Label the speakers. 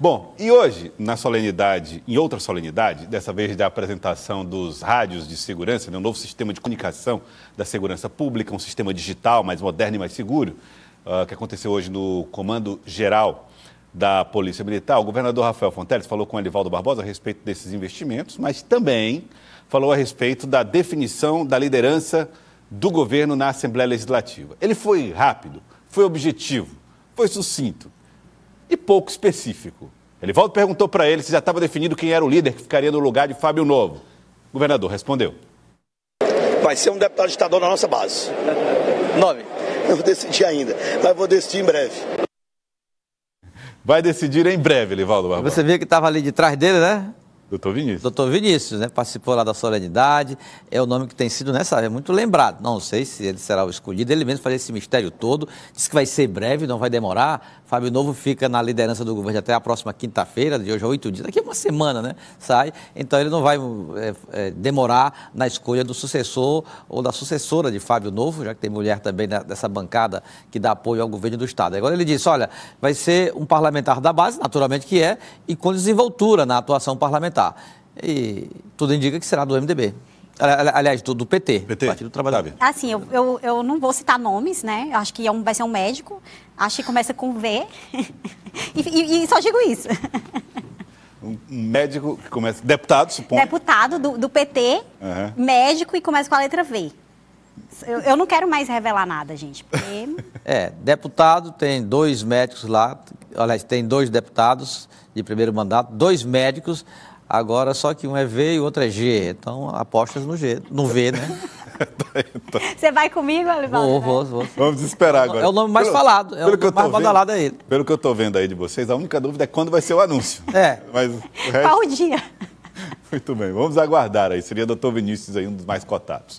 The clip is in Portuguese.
Speaker 1: Bom, e hoje, na solenidade, em outra solenidade, dessa vez da apresentação dos rádios de segurança, né, um novo sistema de comunicação da segurança pública, um sistema digital mais moderno e mais seguro, uh, que aconteceu hoje no Comando Geral da Polícia Militar, o governador Rafael Fonteles falou com Elivaldo Barbosa a respeito desses investimentos, mas também falou a respeito da definição da liderança do governo na Assembleia Legislativa. Ele foi rápido, foi objetivo, foi sucinto e pouco específico. Elivaldo perguntou para ele se já estava definido quem era o líder que ficaria no lugar de Fábio Novo. O governador respondeu.
Speaker 2: Vai ser um deputado estadual na nossa base.
Speaker 1: Eu Não decidi ainda, mas vou decidir em breve.
Speaker 2: Vai decidir em breve, Elivaldo Barbosa. Você viu que estava ali de trás dele, né? Doutor Vinícius. Doutor Vinícius, né? Participou lá da solenidade. É o nome que tem sido né? Sabe, muito lembrado. Não sei se ele será o escolhido. Ele mesmo faz esse mistério todo. Diz que vai ser breve, não vai demorar. Fábio Novo fica na liderança do governo até a próxima quinta-feira, de hoje a oito dias, daqui a uma semana, né? Sai. Então ele não vai é, é, demorar na escolha do sucessor ou da sucessora de Fábio Novo, já que tem mulher também na, dessa bancada que dá apoio ao governo do Estado. Agora ele disse: olha, vai ser um parlamentar da base, naturalmente que é, e com desenvoltura na atuação parlamentar. E tudo indica que será do MDB. Aliás, do, do PT, PT, Partido Trabalhador.
Speaker 3: Assim, eu, eu, eu não vou citar nomes, né? Eu acho que é um, vai ser um médico. Acho que começa com V. e, e, e só digo isso.
Speaker 1: Um médico que começa. Deputado, suponho.
Speaker 3: Deputado do, do PT, uhum. médico e começa com a letra V. Eu, eu, não quero mais revelar nada, gente. Porque...
Speaker 2: É, deputado tem dois médicos lá, aliás, tem dois deputados de primeiro mandato, dois médicos. Agora, só que um é V e o outro é G. Então, apostas no G, no V, né? Tá, então.
Speaker 3: Você vai comigo, Alivaldo? Vou,
Speaker 2: vou, vou. Vamos
Speaker 1: esperar agora. É o nome mais pelo, falado, é pelo o que eu mais badalado aí é ele. Pelo que eu estou vendo aí de vocês, a única dúvida é quando vai ser o anúncio. É. Mas o resto... Qual o dia? Muito bem, vamos aguardar aí. Seria o doutor Vinícius aí um dos mais cotados.